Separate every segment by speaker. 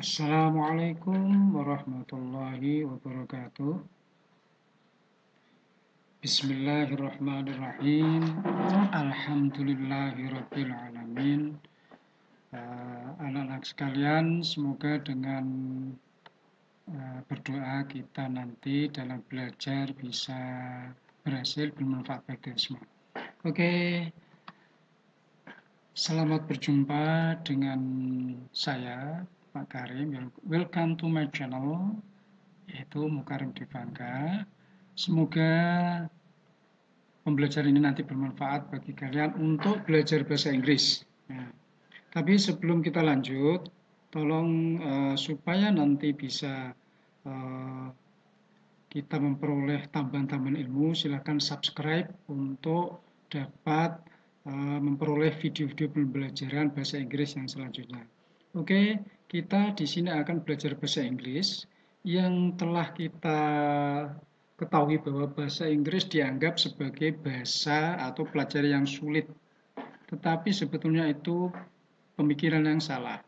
Speaker 1: Assalamualaikum warahmatullahi wabarakatuh. Bismillahirrahmanirrahim. Alhamdulillahirabbil alamin. Eh, anak-anak sekalian, semoga dengan eh, berdoa kita nanti dalam belajar bisa berhasil bermanfaat bagi semua. Oke. Okay. Selamat berjumpa dengan saya Pak Karim welcome to my channel yaitu Mukarim di Bangka. Semoga pembelajaran ini nanti bermanfaat bagi kalian untuk belajar bahasa Inggris. Ya. tapi sebelum kita lanjut, tolong uh, supaya nanti bisa uh, kita memperoleh tambahan-tambahan ilmu, silahkan subscribe untuk dapat uh, memperoleh video-video pembelajaran bahasa Inggris yang selanjutnya. Oke, okay, kita di sini akan belajar bahasa Inggris yang telah kita ketahui bahwa bahasa Inggris dianggap sebagai bahasa atau pelajar yang sulit. Tetapi sebetulnya itu pemikiran yang salah.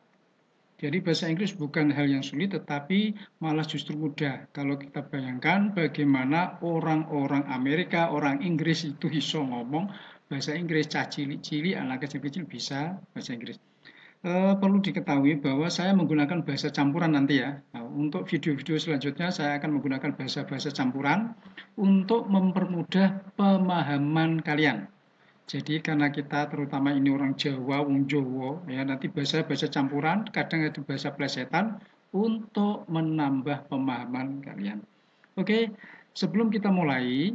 Speaker 1: Jadi bahasa Inggris bukan hal yang sulit tetapi malah justru mudah. Kalau kita bayangkan bagaimana orang-orang Amerika, orang Inggris itu iso ngomong bahasa Inggris, cah cilik cili anak kecil-kecil bisa bahasa Inggris. Eh, perlu diketahui bahwa saya menggunakan bahasa campuran nanti ya. Nah, untuk video-video selanjutnya saya akan menggunakan bahasa-bahasa campuran untuk mempermudah pemahaman kalian. Jadi karena kita terutama ini orang Jawa, wong Jowo, ya nanti bahasa-bahasa campuran, kadang ada bahasa plesetan untuk menambah pemahaman kalian. Oke, sebelum kita mulai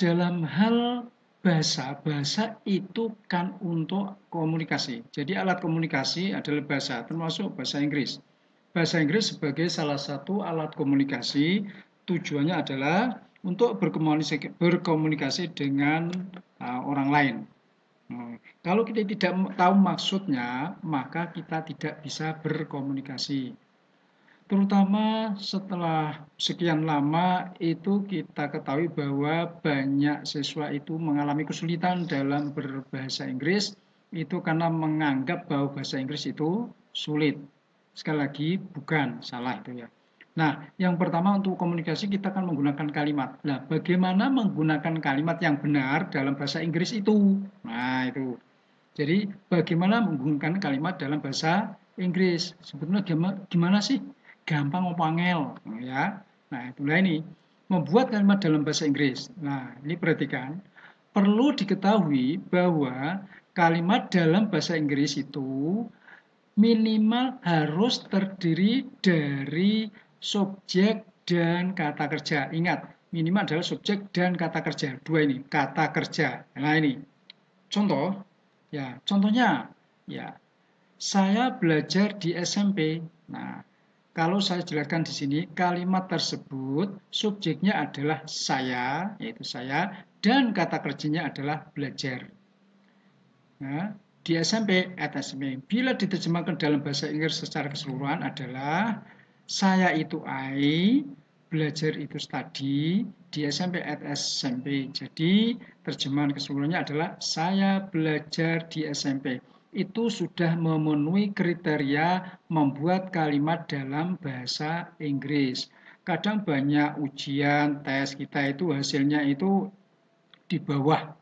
Speaker 1: dalam hal bahasa bahasa itu kan untuk komunikasi. Jadi alat komunikasi adalah bahasa, termasuk bahasa Inggris. Bahasa Inggris sebagai salah satu alat komunikasi tujuannya adalah untuk berkomunikasi, berkomunikasi dengan uh, orang lain. Hmm. Kalau kita tidak tahu maksudnya, maka kita tidak bisa berkomunikasi terutama setelah sekian lama itu kita ketahui bahwa banyak siswa itu mengalami kesulitan dalam berbahasa Inggris itu karena menganggap bahwa bahasa Inggris itu sulit. Sekali lagi bukan salah itu ya. Nah, yang pertama untuk komunikasi kita akan menggunakan kalimat. Nah, bagaimana menggunakan kalimat yang benar dalam bahasa Inggris itu? Nah, itu. Jadi, bagaimana menggunakan kalimat dalam bahasa Inggris? Sebetulnya gimana, gimana sih gampang ngopangel ya. Nah, itulah ini membuat kalimat dalam bahasa Inggris. Nah, ini perhatikan, perlu diketahui bahwa kalimat dalam bahasa Inggris itu minimal harus terdiri dari subjek dan kata kerja. Ingat, minimal adalah subjek dan kata kerja. Dua ini, kata kerja. Nah, ini contoh ya, contohnya ya. Saya belajar di SMP. Nah, kalau saya jelaskan di sini, kalimat tersebut subjeknya adalah saya, yaitu saya, dan kata kerjanya adalah belajar. Nah, di SMP at SMP, bila diterjemahkan dalam bahasa Inggris secara keseluruhan adalah saya itu I, belajar itu study, di SMP at SMP. Jadi terjemahan keseluruhannya adalah saya belajar di SMP itu sudah memenuhi kriteria membuat kalimat dalam bahasa Inggris. Kadang banyak ujian, tes kita itu hasilnya itu di bawah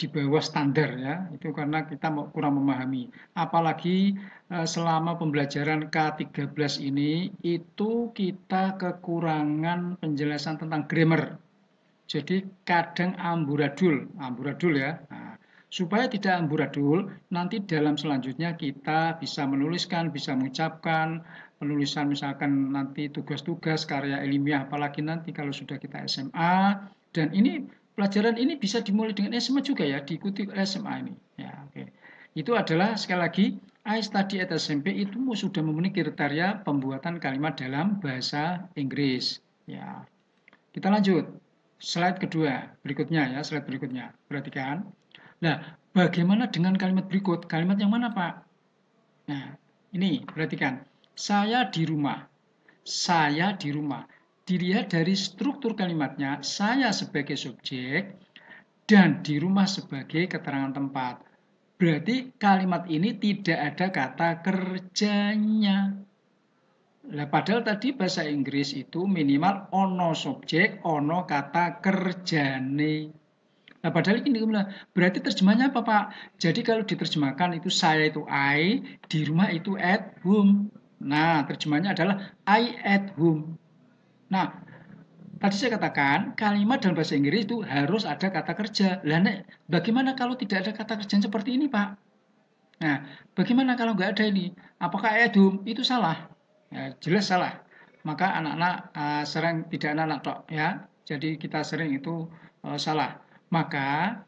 Speaker 1: di bawah standar ya itu karena kita kurang memahami apalagi eh, selama pembelajaran K13 ini itu kita kekurangan penjelasan tentang grammar jadi kadang amburadul amburadul ya nah, supaya tidak amburadul nanti dalam selanjutnya kita bisa menuliskan bisa mengucapkan penulisan misalkan nanti tugas-tugas karya ilmiah apalagi nanti kalau sudah kita SMA dan ini pelajaran ini bisa dimulai dengan SMA juga ya diikuti SMA ini ya oke okay. itu adalah sekali lagi I study at SMP itu sudah memenuhi kriteria pembuatan kalimat dalam bahasa Inggris ya kita lanjut slide kedua berikutnya ya slide berikutnya perhatikan Nah, bagaimana dengan kalimat berikut? Kalimat yang mana, Pak? Nah, ini perhatikan. Saya di rumah. Saya di rumah. Dilihat dari struktur kalimatnya, saya sebagai subjek dan di rumah sebagai keterangan tempat. Berarti kalimat ini tidak ada kata kerjanya. Nah, padahal tadi bahasa Inggris itu minimal ono subjek, ono kata kerjane. Nah, padahal ini kemudian berarti terjemahnya apa, Pak? Jadi kalau diterjemahkan itu saya itu I, di rumah itu at home. Nah, terjemahnya adalah I at home. Nah, tadi saya katakan kalimat dalam bahasa Inggris itu harus ada kata kerja. Lah, bagaimana kalau tidak ada kata kerja seperti ini, Pak? Nah, bagaimana kalau nggak ada ini? Apakah at home itu salah? Ya, jelas salah. Maka anak-anak uh, sering tidak anak-anak ya. Jadi kita sering itu uh, salah. Maka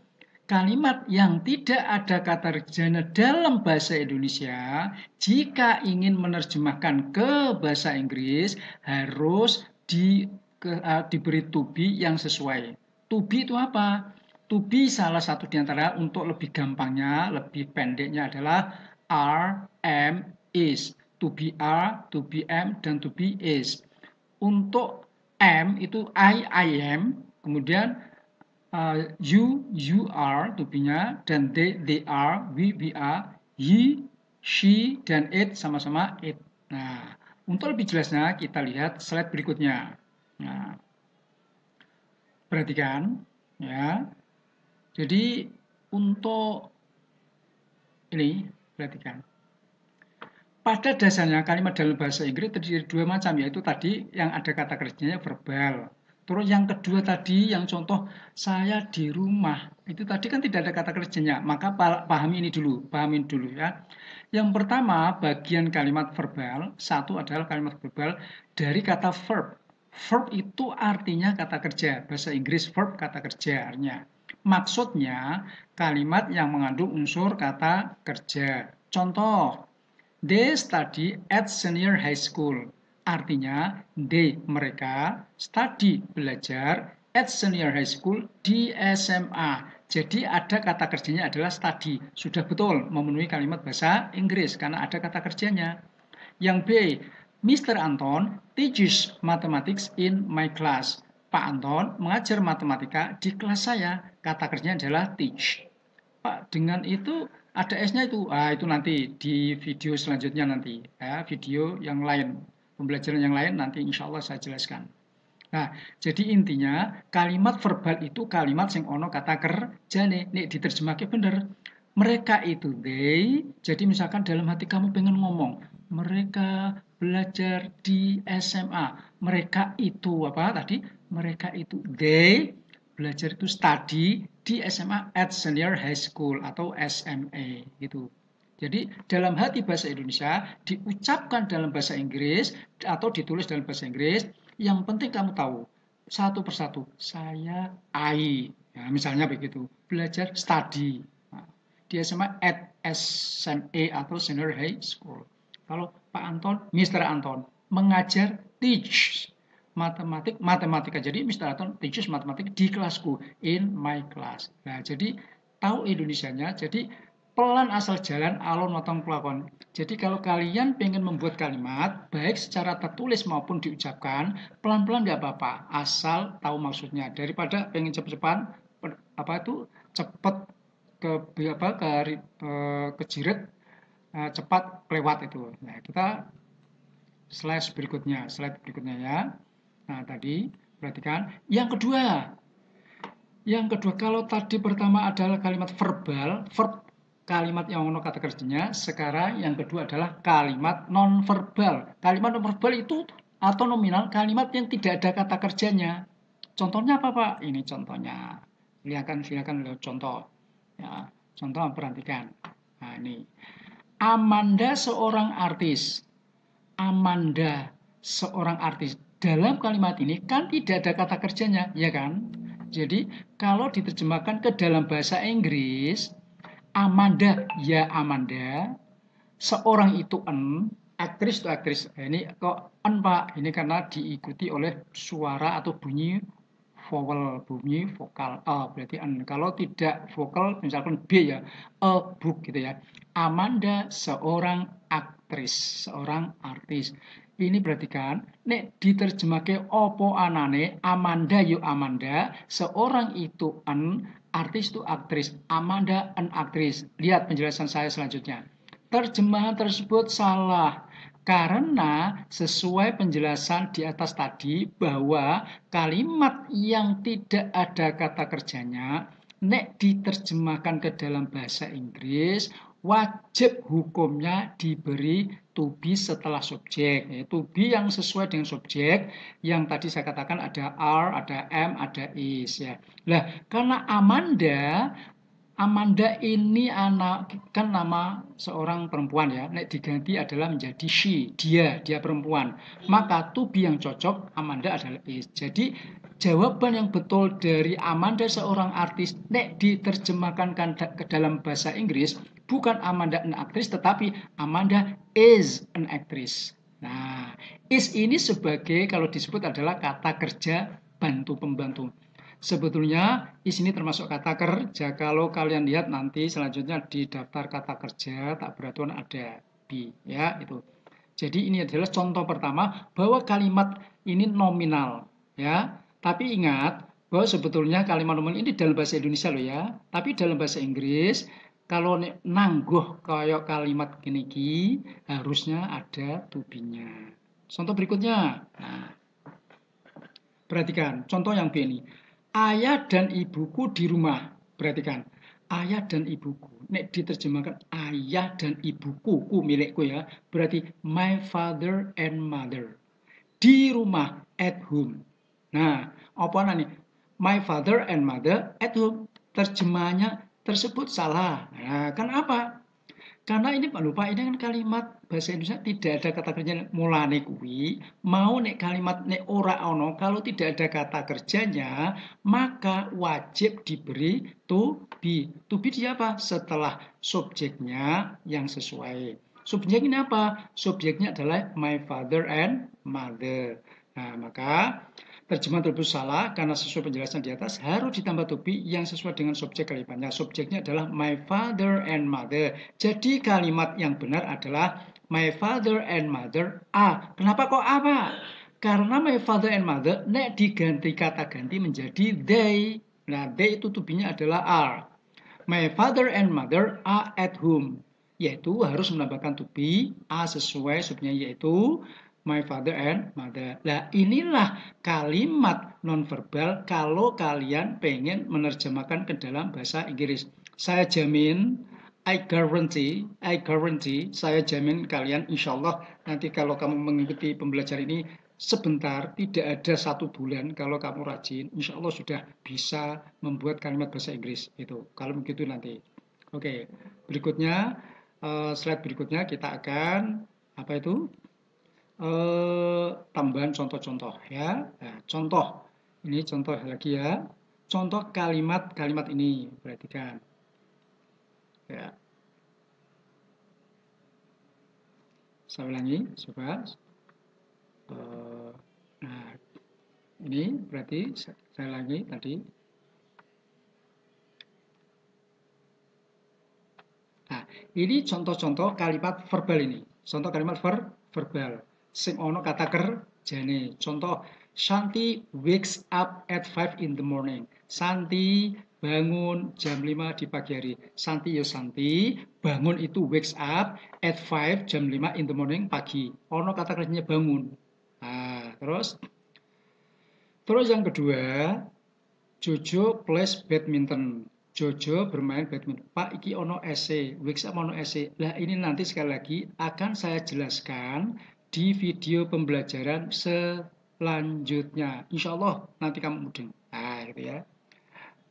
Speaker 1: kalimat yang tidak ada kata rejana dalam bahasa Indonesia jika ingin menerjemahkan ke bahasa Inggris harus di, ke, uh, diberi to be yang sesuai. To be itu apa? To be salah satu di antara untuk lebih gampangnya, lebih pendeknya adalah are, am, is. To be are, to be am, dan to be is. Untuk M itu I, I am, kemudian uh, you you are to dan they they are we we are he she dan it sama-sama it nah untuk lebih jelasnya kita lihat slide berikutnya nah perhatikan ya jadi untuk ini perhatikan pada dasarnya kalimat dalam bahasa Inggris terdiri dua macam yaitu tadi yang ada kata kerjanya verbal Terus yang kedua tadi, yang contoh saya di rumah, itu tadi kan tidak ada kata kerjanya. Maka pahami ini dulu, pahami dulu ya. Yang pertama, bagian kalimat verbal, satu adalah kalimat verbal dari kata verb. Verb itu artinya kata kerja, bahasa Inggris verb kata kerja artinya. Maksudnya kalimat yang mengandung unsur kata kerja. Contoh, they study at senior high school Artinya, D. Mereka study belajar at senior high school di SMA. Jadi ada kata kerjanya adalah study. Sudah betul memenuhi kalimat bahasa Inggris karena ada kata kerjanya. Yang B, Mr. Anton teaches mathematics in my class. Pak Anton mengajar matematika di kelas saya. Kata kerjanya adalah teach. Pak, dengan itu ada S-nya itu. Ah, itu nanti di video selanjutnya nanti. Ya, video yang lain pembelajaran yang lain nanti insya Allah saya jelaskan. Nah, jadi intinya kalimat verbal itu kalimat sing ono kata kerja nih, nih diterjemahke bener. Mereka itu they, jadi misalkan dalam hati kamu pengen ngomong, mereka belajar di SMA. Mereka itu apa tadi? Mereka itu they belajar itu study di SMA at Senior High School atau SMA gitu. Jadi dalam hati bahasa Indonesia diucapkan dalam bahasa Inggris atau ditulis dalam bahasa Inggris. Yang penting kamu tahu satu persatu. Saya I, ya, misalnya begitu. Belajar study. Nah, dia sama at SMA atau senior high school. Kalau Pak Anton, Mr. Anton mengajar teach matematik matematika. Jadi Mr. Anton teaches matematik di kelasku in my class. Nah jadi tahu Indonesia-nya. Jadi pelan asal jalan alon watong pelakon. Jadi kalau kalian pengen membuat kalimat, baik secara tertulis maupun diucapkan, pelan-pelan nggak apa-apa, asal tahu maksudnya. Daripada pengen cepet cepat apa itu, cepet ke apa ke, ke, ke jiret, eh, cepat lewat itu. Nah, kita slash berikutnya, slide berikutnya ya. Nah, tadi perhatikan. Yang kedua, yang kedua, kalau tadi pertama adalah kalimat verbal, verb kalimat yang ono kata kerjanya. Sekarang yang kedua adalah kalimat nonverbal. Kalimat nonverbal itu atau nominal kalimat yang tidak ada kata kerjanya. Contohnya apa Pak? Ini contohnya. Silakan silakan lihat contoh. Ya, contoh perhatikan. Nah, ini. Amanda seorang artis. Amanda seorang artis. Dalam kalimat ini kan tidak ada kata kerjanya, ya kan? Jadi kalau diterjemahkan ke dalam bahasa Inggris, Amanda, ya Amanda, seorang itu en, aktris itu aktris. Eh, ini kok en pak, ini karena diikuti oleh suara atau bunyi vowel, bunyi vokal a, berarti en. Kalau tidak vokal, misalkan b ya, a book gitu ya. Amanda seorang aktris, seorang artis. Ini berarti kan, nek diterjemahkan opo anane Amanda yuk Amanda, seorang itu en, Artis itu aktris, Amanda an aktris. Lihat penjelasan saya selanjutnya. Terjemahan tersebut salah karena sesuai penjelasan di atas tadi bahwa kalimat yang tidak ada kata kerjanya nek diterjemahkan ke dalam bahasa Inggris wajib hukumnya diberi to be setelah subjek. Ya, to be yang sesuai dengan subjek yang tadi saya katakan ada r, ada m, ada is. Ya. Nah, karena Amanda Amanda ini anak kan nama seorang perempuan ya. Nek diganti adalah menjadi she, dia, dia perempuan. Maka to be yang cocok Amanda adalah is. Jadi jawaban yang betul dari Amanda seorang artis nek diterjemahkan kan ke dalam bahasa Inggris bukan Amanda an actress tetapi Amanda is an actress. Nah, is ini sebagai kalau disebut adalah kata kerja bantu pembantu. Sebetulnya is ini termasuk kata kerja. Kalau kalian lihat nanti selanjutnya di daftar kata kerja tak beraturan ada be ya itu. Jadi ini adalah contoh pertama bahwa kalimat ini nominal ya tapi ingat bahwa sebetulnya kalimat umum ini dalam bahasa Indonesia loh ya. Tapi dalam bahasa Inggris kalau nangguh kayak kalimat gini harusnya ada tubinya. Contoh berikutnya. Nah, perhatikan contoh yang B ini. Ayah dan ibuku di rumah. Perhatikan. Ayah dan ibuku. Nek diterjemahkan ayah dan ibuku, ku milikku ya. Berarti my father and mother. Di rumah, at home. Nah, apa nih? My father and mother at home. Terjemahnya tersebut salah. Nah, apa? Karena ini Pak lupa ini kan kalimat bahasa Indonesia tidak ada kata kerjanya mulane kuwi, mau nek kalimat nek ora ono kalau tidak ada kata kerjanya, maka wajib diberi to be. To be dia apa? Setelah subjeknya yang sesuai. Subjek ini apa? Subjeknya adalah my father and mother. Nah, maka Terjemahan terlebih salah karena sesuai penjelasan di atas harus ditambah to be yang sesuai dengan subjek kalimatnya. Subjeknya adalah my father and mother. Jadi kalimat yang benar adalah my father and mother are. Kenapa kok apa? Karena my father and mother nek diganti kata ganti menjadi they. Nah, they itu to be-nya adalah are. My father and mother are at home. Yaitu harus menambahkan to be A sesuai subnya yaitu my father and mother. Nah, inilah kalimat nonverbal kalau kalian pengen menerjemahkan ke dalam bahasa Inggris. Saya jamin, I guarantee, I guarantee, saya jamin kalian insya Allah nanti kalau kamu mengikuti pembelajaran ini sebentar, tidak ada satu bulan kalau kamu rajin, insya Allah sudah bisa membuat kalimat bahasa Inggris. Itu, kalau begitu nanti. Oke, berikutnya, uh, slide berikutnya kita akan, apa itu? eh, tambahan contoh-contoh ya. Nah, contoh, ini contoh lagi ya. Contoh kalimat-kalimat ini, perhatikan. Ya. Saya ulangi, coba. Eh, nah, ini berarti saya lagi tadi. Nah, ini contoh-contoh kalimat verbal ini. Contoh kalimat ver verbal sing ono kata kerjane. Contoh Shanti wakes up at 5 in the morning. Shanti bangun jam 5 di pagi hari. Santi yo ya Santi, bangun itu wakes up at 5 jam 5 in the morning pagi. Ono kata kerjanya bangun. Nah, terus terus yang kedua, Jojo plays badminton. Jojo bermain badminton. Pak iki ono essay, wakes up ono essay. Lah ini nanti sekali lagi akan saya jelaskan di video pembelajaran selanjutnya. Insya Allah nanti kamu mudeng. Nah, gitu ya.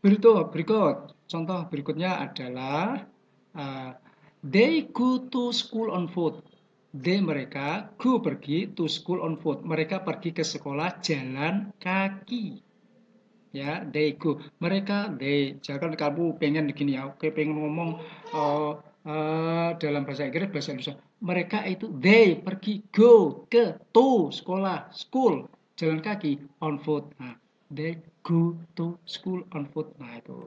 Speaker 1: Berikut, berikut. Contoh berikutnya adalah uh, they go to school on foot. They mereka go pergi to school on foot. Mereka pergi ke sekolah jalan kaki. Ya, they go. Mereka they. Jangan kamu pengen begini ya. Oke, pengen ngomong uh, uh, dalam bahasa Inggris, bahasa Indonesia. Mereka itu they pergi go ke to sekolah, school, jalan kaki on foot. Nah, they go to school on foot. Nah, itu.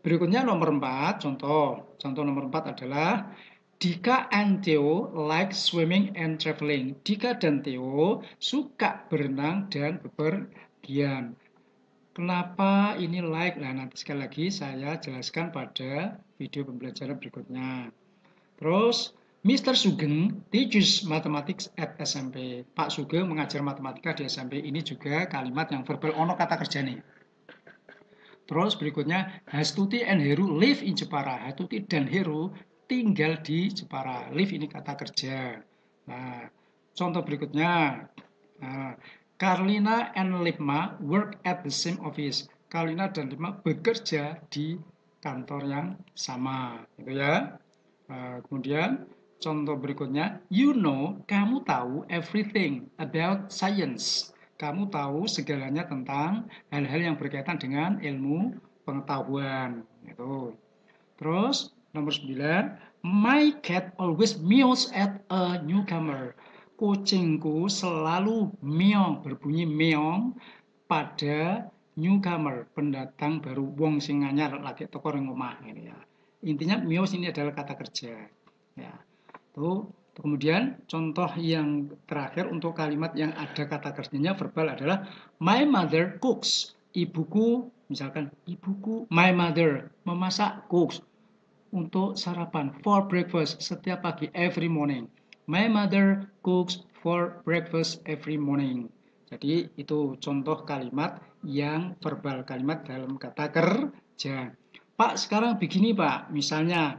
Speaker 1: Berikutnya nomor empat contoh. Contoh nomor empat adalah Dika and Theo like swimming and traveling. Dika dan Theo suka berenang dan bepergian. Kenapa ini like? Nah, nanti sekali lagi saya jelaskan pada video pembelajaran berikutnya. Terus, Mr. Sugeng teaches mathematics at SMP. Pak Sugeng mengajar matematika di SMP. Ini juga kalimat yang verbal ono kata kerja nih. Terus berikutnya, Hastuti and Heru live in Jepara. Hastuti dan Heru tinggal di Jepara. Live ini kata kerja. Nah, contoh berikutnya. Nah, Carlina and Lipma work at the same office. Carlina dan Lipma bekerja di kantor yang sama, gitu ya. Uh, kemudian contoh berikutnya, you know, kamu tahu everything about science. Kamu tahu segalanya tentang hal-hal yang berkaitan dengan ilmu pengetahuan, gitu. Terus nomor sembilan, my cat always meows at a newcomer kucingku selalu meong berbunyi meong pada newcomer pendatang baru wong sing anyar lagi toko ring omah gitu ya. Intinya mios ini adalah kata kerja ya. Tuh, kemudian contoh yang terakhir untuk kalimat yang ada kata kerjanya verbal adalah my mother cooks. Ibuku misalkan ibuku my mother memasak cooks untuk sarapan for breakfast setiap pagi every morning My mother cooks for breakfast every morning. Jadi itu contoh kalimat yang verbal kalimat dalam kata kerja. Pak sekarang begini Pak, misalnya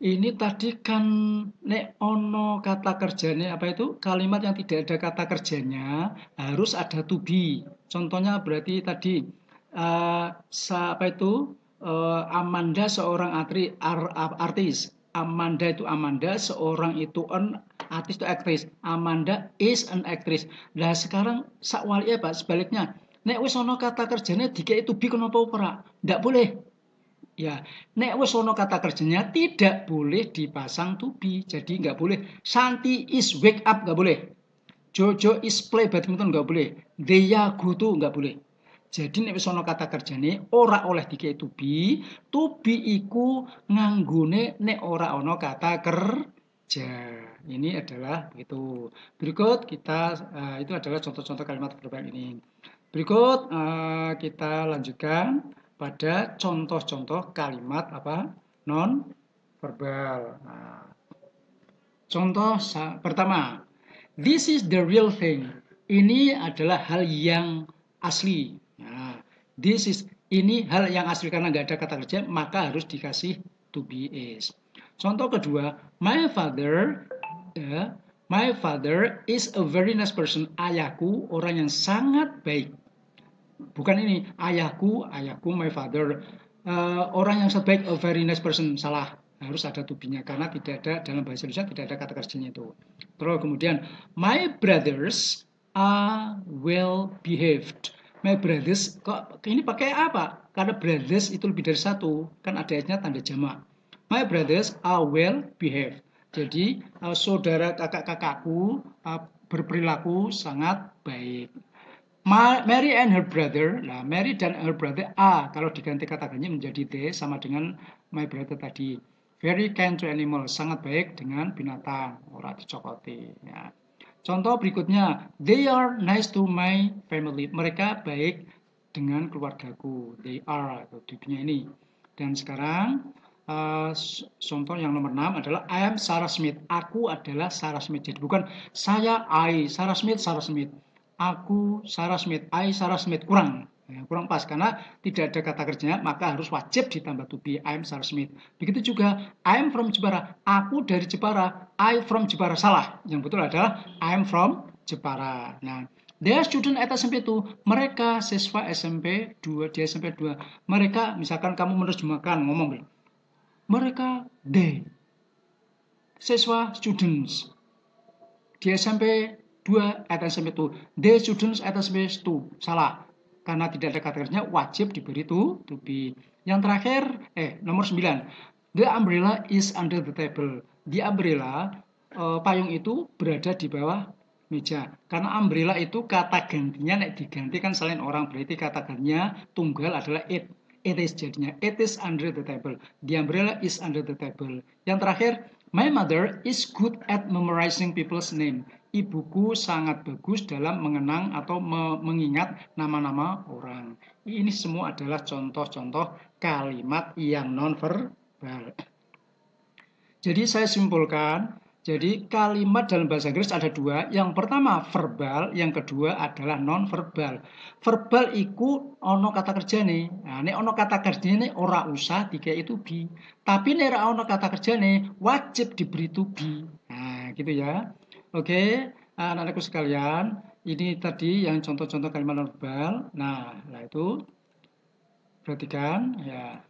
Speaker 1: ini tadi kan nek ono kata kerjanya apa itu kalimat yang tidak ada kata kerjanya harus ada to be. Contohnya berarti tadi uh, apa itu uh, Amanda seorang atri, ar, artis. Amanda itu Amanda, seorang itu an artis itu aktris. Amanda is an actress. Nah sekarang sakwali apa? Sebaliknya, nek wis kata kerjanya jika itu bi kenapa ora? Ndak boleh. Ya, nek wis kata kerjanya tidak boleh dipasang to be. Jadi nggak boleh. Santi is wake up nggak boleh. Jojo is play badminton nggak boleh. Deya gutu nggak boleh. Jadi nek wis kata kerjane ora oleh dikei to be, to be iku nganggone nek ora ana kata kerja. Ini adalah begitu. Berikut kita uh, itu adalah contoh-contoh kalimat verbal ini. Berikut uh, kita lanjutkan pada contoh-contoh kalimat apa? non verbal. Nah, contoh pertama. This is the real thing. Ini adalah hal yang asli this is ini hal yang asli karena nggak ada kata kerja maka harus dikasih to be is. Contoh kedua, my father uh, my father is a very nice person. Ayahku orang yang sangat baik. Bukan ini, ayahku, ayahku my father uh, orang yang sangat baik, a very nice person. Salah, harus ada to karena tidak ada dalam bahasa Indonesia tidak ada kata kerjanya itu. Terus kemudian my brothers are well behaved my brothers kok ini pakai apa? Karena brothers itu lebih dari satu, kan ada ayatnya tanda jamak. My brothers are well behaved. Jadi uh, saudara kakak-kakakku uh, berperilaku sangat baik. Mary and her brother, lah Mary dan her brother Ah, kalau diganti katakannya menjadi t sama dengan my brother tadi. Very kind to animal, sangat baik dengan binatang, orang dicokoti. Ya. Contoh berikutnya, they are nice to my family. Mereka baik dengan keluargaku. They are atau tipenya ini. Dan sekarang uh, contoh yang nomor 6 adalah I am Sarah Smith. Aku adalah Sarah Smith. Jadi bukan saya I, Sarah Smith, Sarah Smith. Aku Sarah Smith, I Sarah Smith kurang. Ya, kurang pas karena tidak ada kata kerjanya maka harus wajib ditambah to be. I Sarah Smith. Begitu juga I'm from Jepara. Aku dari Jepara. I from Jepara salah. Yang betul adalah I'm from Jepara. Nah, dia student at SMP itu mereka siswa SMP 2 di SMP 2. Mereka misalkan kamu menerjemahkan ngomong gitu. Mereka they siswa students di SMP 2 at SMP 2. They students at SMP 2 salah karena tidak ada kata wajib diberi to to be. Yang terakhir, eh nomor 9. The umbrella is under the table. The umbrella eh, payung itu berada di bawah meja. Karena umbrella itu kata gantinya nek kan selain orang berarti kata gantinya tunggal adalah it. It is jadinya it is under the table. The umbrella is under the table. Yang terakhir, my mother is good at memorizing people's name ibuku sangat bagus dalam mengenang atau me mengingat nama-nama orang. Ini semua adalah contoh-contoh kalimat yang nonverbal. Jadi saya simpulkan, jadi kalimat dalam bahasa Inggris ada dua. Yang pertama verbal, yang kedua adalah nonverbal. Verbal iku ono kata kerja nih. Nah, ini ono kata kerja nih ora usah tiga itu bi. Tapi nih ono kata kerja nih wajib diberi itu Nah, gitu ya. Oke, anak-anakku sekalian, ini tadi yang contoh-contoh kalimat verbal. Nah, nah itu perhatikan ya.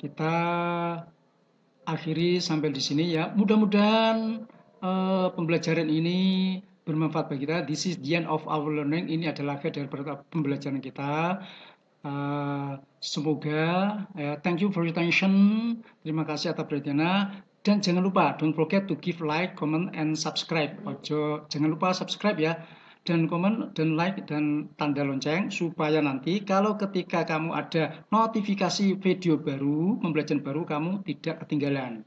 Speaker 1: Kita akhiri sampai di sini ya. Mudah-mudahan uh, pembelajaran ini bermanfaat bagi kita. This is the end of our learning. Ini adalah akhir dari pembelajaran kita. Uh, semoga uh, thank you for your attention terima kasih atas perhatiannya dan jangan lupa, don't forget to give like, comment, and subscribe. Ojo, jangan lupa subscribe ya. Dan comment, dan like, dan tanda lonceng. Supaya nanti kalau ketika kamu ada notifikasi video baru, pembelajaran baru, kamu tidak ketinggalan.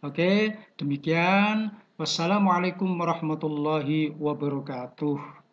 Speaker 1: Oke, demikian. Wassalamualaikum warahmatullahi wabarakatuh.